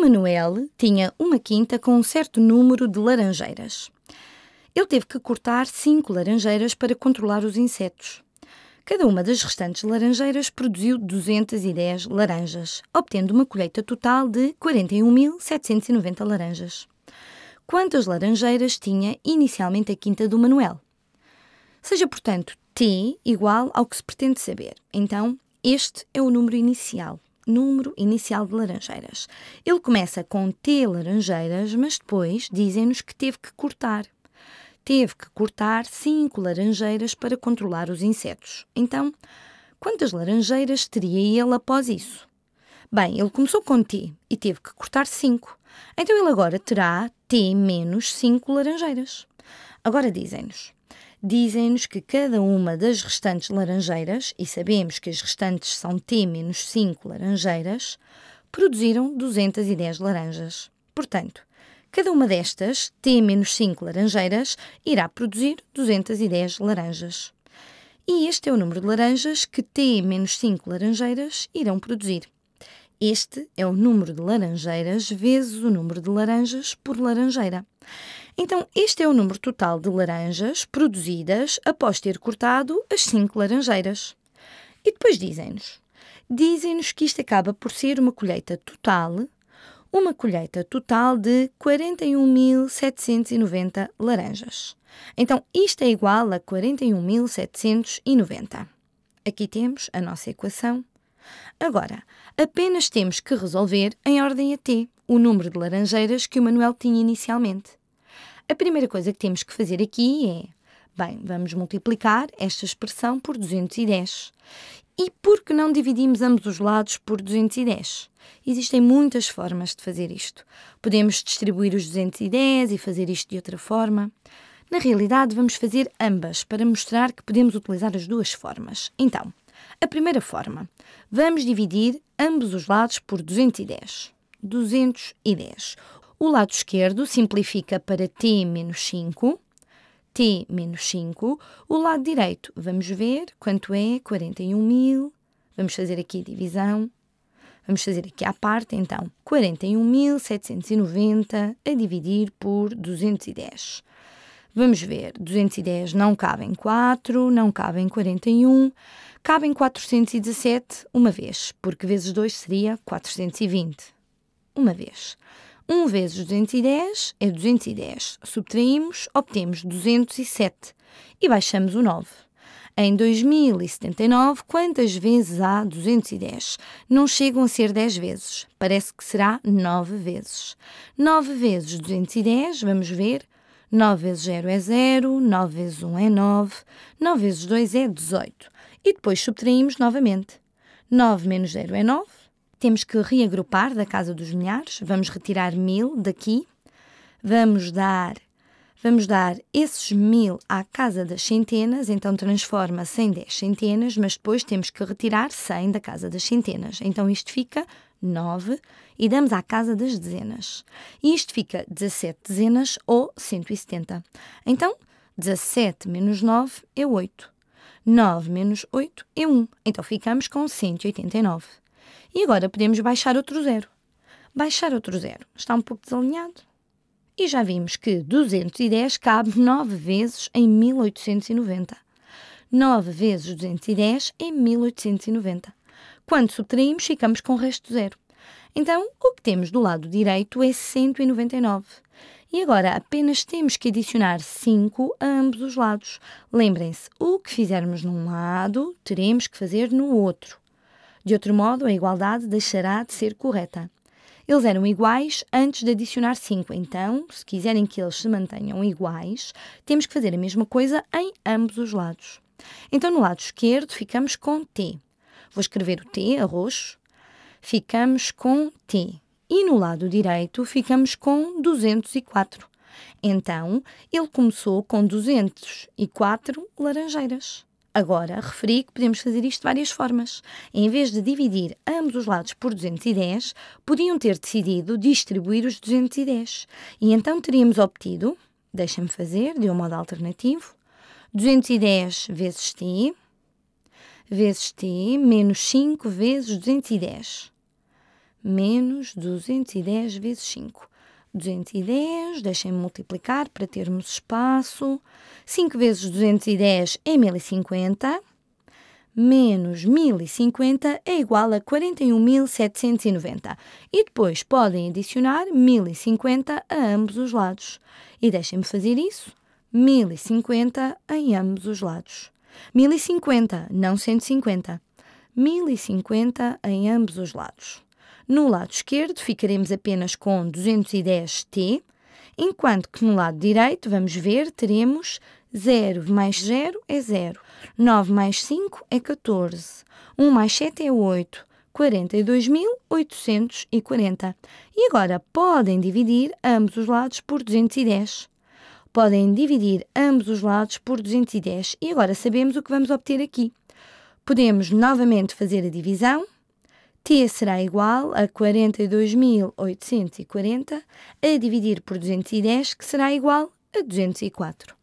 Manuel tinha uma quinta com um certo número de laranjeiras. Ele teve que cortar cinco laranjeiras para controlar os insetos. Cada uma das restantes laranjeiras produziu 210 laranjas, obtendo uma colheita total de 41.790 laranjas. Quantas laranjeiras tinha inicialmente a quinta do Manuel? Seja, portanto, T igual ao que se pretende saber. Então, este é o número inicial número inicial de laranjeiras. Ele começa com T laranjeiras, mas depois dizem-nos que teve que cortar. Teve que cortar cinco laranjeiras para controlar os insetos. Então, quantas laranjeiras teria ele após isso? Bem, ele começou com T e teve que cortar 5. Então ele agora terá T menos 5 laranjeiras. Agora dizem-nos: dizem-nos que cada uma das restantes laranjeiras, e sabemos que as restantes são T-5 laranjeiras, produziram 210 laranjas. Portanto, cada uma destas, T-5 laranjeiras, irá produzir 210 laranjas. E este é o número de laranjas que T-5 laranjeiras irão produzir. Este é o número de laranjeiras vezes o número de laranjas por laranjeira. Então, este é o número total de laranjas produzidas após ter cortado as 5 laranjeiras. E depois dizem-nos. Dizem-nos que isto acaba por ser uma colheita total, uma colheita total de 41.790 laranjas. Então, isto é igual a 41.790. Aqui temos a nossa equação. Agora, apenas temos que resolver em ordem a t o número de laranjeiras que o Manuel tinha inicialmente. A primeira coisa que temos que fazer aqui é Bem, vamos multiplicar esta expressão por 210. E por que não dividimos ambos os lados por 210? Existem muitas formas de fazer isto. Podemos distribuir os 210 e fazer isto de outra forma. Na realidade, vamos fazer ambas para mostrar que podemos utilizar as duas formas. Então, a primeira forma, vamos dividir ambos os lados por 210. 210. O lado esquerdo simplifica para t menos 5, t menos 5. O lado direito, vamos ver quanto é, 41 mil. Vamos fazer aqui a divisão. Vamos fazer aqui à parte, então, 41.790 a dividir por 210. Vamos ver, 210 não cabem 4, não cabem 41, cabem 417 uma vez, porque vezes 2 seria 420, uma vez. 1 vezes 210 é 210. Subtraímos, obtemos 207 e baixamos o 9. Em 2079, quantas vezes há 210? Não chegam a ser 10 vezes. Parece que será 9 vezes. 9 vezes 210, vamos ver. 9 vezes 0 é 0, 9 vezes 1 é 9, 9 vezes 2 é 18. E depois subtraímos novamente. 9 menos 0 é 9, temos que reagrupar da Casa dos Milhares, vamos retirar mil daqui, vamos dar Vamos dar esses mil à casa das centenas, então transforma-se em 10 centenas, mas depois temos que retirar 100 da casa das centenas. Então isto fica 9 e damos à casa das dezenas. E isto fica 17 dezenas ou 170. Então 17 menos 9 é 8. 9 menos 8 é 1. Então ficamos com 189. E agora podemos baixar outro zero. Baixar outro zero está um pouco desalinhado. E já vimos que 210 cabe 9 vezes em 1890. 9 vezes 210 em 1890. Quando subtraímos, ficamos com o resto zero. Então, o que temos do lado direito é 199. E agora apenas temos que adicionar 5 a ambos os lados. Lembrem-se, o que fizermos num lado, teremos que fazer no outro. De outro modo, a igualdade deixará de ser correta. Eles eram iguais antes de adicionar 5, então, se quiserem que eles se mantenham iguais, temos que fazer a mesma coisa em ambos os lados. Então, no lado esquerdo, ficamos com T. Vou escrever o T a roxo. Ficamos com T. E no lado direito, ficamos com 204. Então, ele começou com 204 laranjeiras. Agora, referi que podemos fazer isto de várias formas. Em vez de dividir ambos os lados por 210, podiam ter decidido distribuir os 210. E então teríamos obtido, deixa-me fazer de um modo alternativo, 210 vezes t, vezes t, menos 5 vezes 210. Menos 210 vezes 5. 210, deixem-me multiplicar para termos espaço. 5 vezes 210 é 1050. Menos 1050 é igual a 41.790. E depois podem adicionar 1050 a ambos os lados. E deixem-me fazer isso. 1050 em ambos os lados. 1050, não 150. 1050 em ambos os lados. No lado esquerdo ficaremos apenas com 210t, enquanto que no lado direito, vamos ver, teremos 0 mais 0 é 0, 9 mais 5 é 14, 1 mais 7 é 8, 42.840. E agora podem dividir ambos os lados por 210. Podem dividir ambos os lados por 210 e agora sabemos o que vamos obter aqui. Podemos novamente fazer a divisão T será igual a 42.840 a dividir por 210, que será igual a 204.